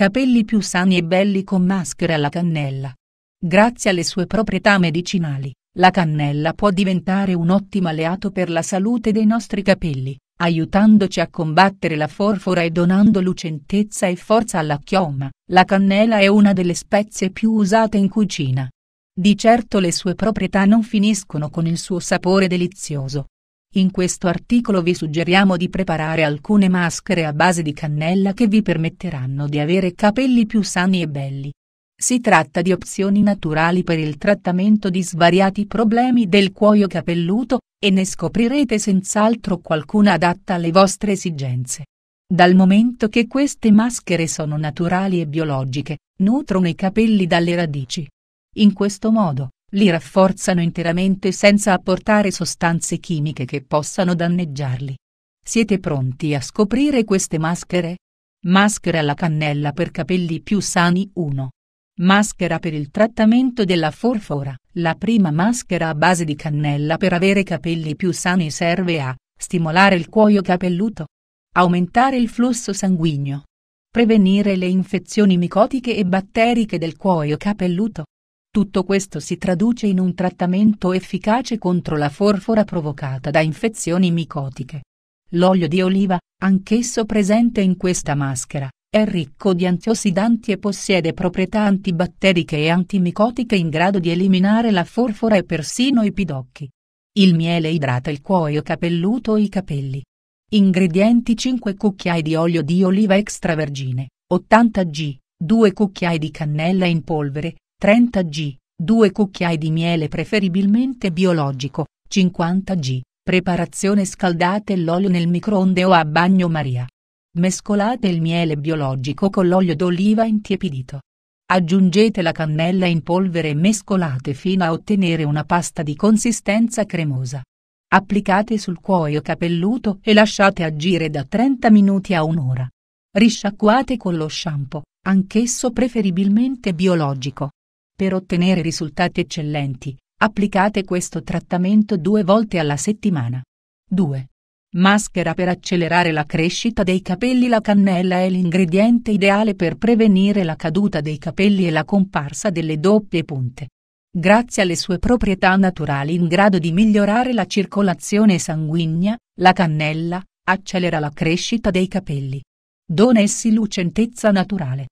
capelli più sani e belli con maschera alla cannella. Grazie alle sue proprietà medicinali, la cannella può diventare un ottimo alleato per la salute dei nostri capelli, aiutandoci a combattere la forfora e donando lucentezza e forza alla chioma. La cannella è una delle spezie più usate in cucina. Di certo le sue proprietà non finiscono con il suo sapore delizioso, in questo articolo vi suggeriamo di preparare alcune maschere a base di cannella che vi permetteranno di avere capelli più sani e belli. Si tratta di opzioni naturali per il trattamento di svariati problemi del cuoio capelluto, e ne scoprirete senz'altro qualcuna adatta alle vostre esigenze. Dal momento che queste maschere sono naturali e biologiche, nutrono i capelli dalle radici. In questo modo, li rafforzano interamente senza apportare sostanze chimiche che possano danneggiarli. Siete pronti a scoprire queste maschere? Maschera alla cannella per capelli più sani 1. Maschera per il trattamento della forfora. La prima maschera a base di cannella per avere capelli più sani serve a stimolare il cuoio capelluto, aumentare il flusso sanguigno, prevenire le infezioni micotiche e batteriche del cuoio capelluto, tutto questo si traduce in un trattamento efficace contro la forfora provocata da infezioni micotiche. L'olio di oliva, anch'esso presente in questa maschera, è ricco di antiossidanti e possiede proprietà antibatteriche e antimicotiche in grado di eliminare la forfora e persino i pidocchi. Il miele idrata il cuoio capelluto e i capelli. Ingredienti 5 cucchiai di olio di oliva extravergine, 80 g, 2 cucchiai di cannella in polvere, 30 g, 2 cucchiai di miele preferibilmente biologico, 50 g, preparazione scaldate l'olio nel microonde o a bagnomaria. Mescolate il miele biologico con l'olio d'oliva intiepidito. Aggiungete la cannella in polvere e mescolate fino a ottenere una pasta di consistenza cremosa. Applicate sul cuoio capelluto e lasciate agire da 30 minuti a un'ora. Risciacquate con lo shampoo, anch'esso preferibilmente biologico. Per ottenere risultati eccellenti, applicate questo trattamento due volte alla settimana. 2. Maschera per accelerare la crescita dei capelli La cannella è l'ingrediente ideale per prevenire la caduta dei capelli e la comparsa delle doppie punte. Grazie alle sue proprietà naturali in grado di migliorare la circolazione sanguigna, la cannella accelera la crescita dei capelli. Dona essi lucentezza naturale.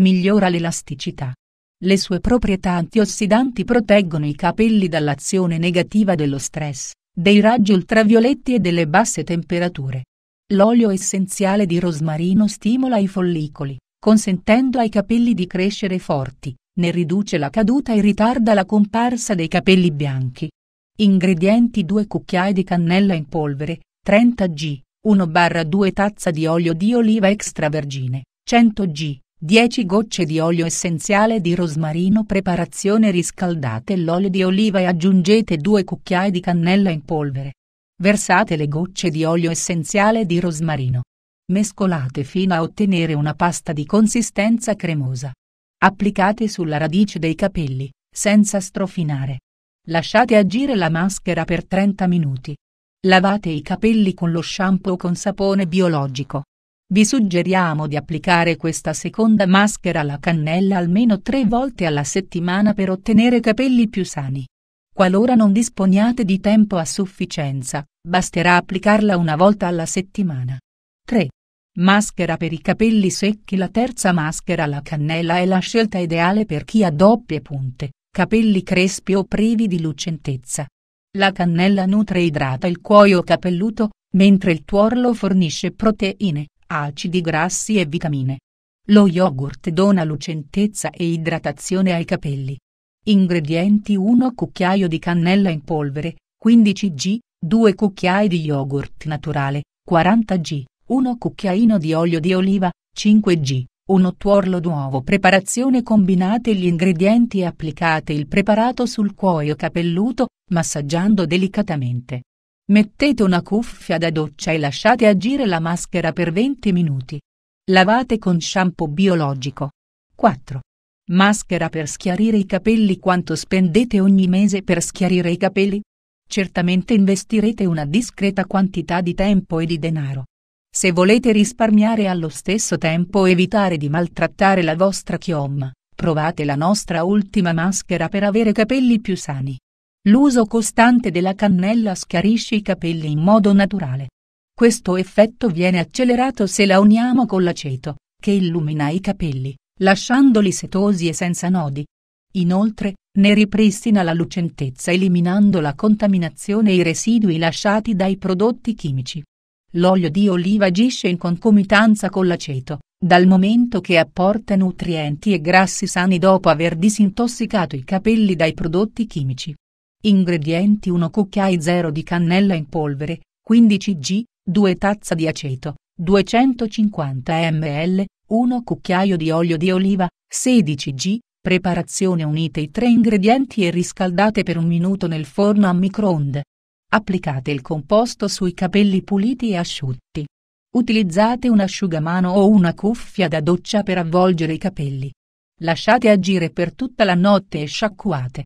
Migliora l'elasticità le sue proprietà antiossidanti proteggono i capelli dall'azione negativa dello stress, dei raggi ultravioletti e delle basse temperature. L'olio essenziale di rosmarino stimola i follicoli, consentendo ai capelli di crescere forti, ne riduce la caduta e ritarda la comparsa dei capelli bianchi. Ingredienti 2 cucchiai di cannella in polvere, 30 g, 1-2 tazza di olio di oliva extravergine, 100 g, 10 gocce di olio essenziale di rosmarino preparazione riscaldate l'olio di oliva e aggiungete 2 cucchiai di cannella in polvere. Versate le gocce di olio essenziale di rosmarino. Mescolate fino a ottenere una pasta di consistenza cremosa. Applicate sulla radice dei capelli, senza strofinare. Lasciate agire la maschera per 30 minuti. Lavate i capelli con lo shampoo o con sapone biologico. Vi suggeriamo di applicare questa seconda maschera alla cannella almeno tre volte alla settimana per ottenere capelli più sani. Qualora non disponiate di tempo a sufficienza, basterà applicarla una volta alla settimana. 3. Maschera per i capelli secchi La terza maschera alla cannella è la scelta ideale per chi ha doppie punte, capelli crespi o privi di lucentezza. La cannella nutre e idrata il cuoio capelluto, mentre il tuorlo fornisce proteine acidi grassi e vitamine. Lo yogurt dona lucentezza e idratazione ai capelli. Ingredienti 1 cucchiaio di cannella in polvere, 15 g, 2 cucchiai di yogurt naturale, 40 g, 1 cucchiaino di olio di oliva, 5 g, 1 tuorlo d'uovo. Preparazione combinate gli ingredienti e applicate il preparato sul cuoio capelluto, massaggiando delicatamente. Mettete una cuffia da doccia e lasciate agire la maschera per 20 minuti. Lavate con shampoo biologico. 4. Maschera per schiarire i capelli Quanto spendete ogni mese per schiarire i capelli? Certamente investirete una discreta quantità di tempo e di denaro. Se volete risparmiare allo stesso tempo evitare di maltrattare la vostra chioma, provate la nostra ultima maschera per avere capelli più sani. L'uso costante della cannella schiarisce i capelli in modo naturale. Questo effetto viene accelerato se la uniamo con l'aceto, che illumina i capelli, lasciandoli setosi e senza nodi. Inoltre, ne ripristina la lucentezza eliminando la contaminazione e i residui lasciati dai prodotti chimici. L'olio di oliva agisce in concomitanza con l'aceto, dal momento che apporta nutrienti e grassi sani dopo aver disintossicato i capelli dai prodotti chimici. Ingredienti 1 cucchiai 0 di cannella in polvere, 15 g, 2 tazze di aceto, 250 ml, 1 cucchiaio di olio di oliva, 16 g, Preparazione Unite i tre ingredienti e riscaldate per un minuto nel forno a microonde. Applicate il composto sui capelli puliti e asciutti. Utilizzate un asciugamano o una cuffia da doccia per avvolgere i capelli. Lasciate agire per tutta la notte e sciacquate.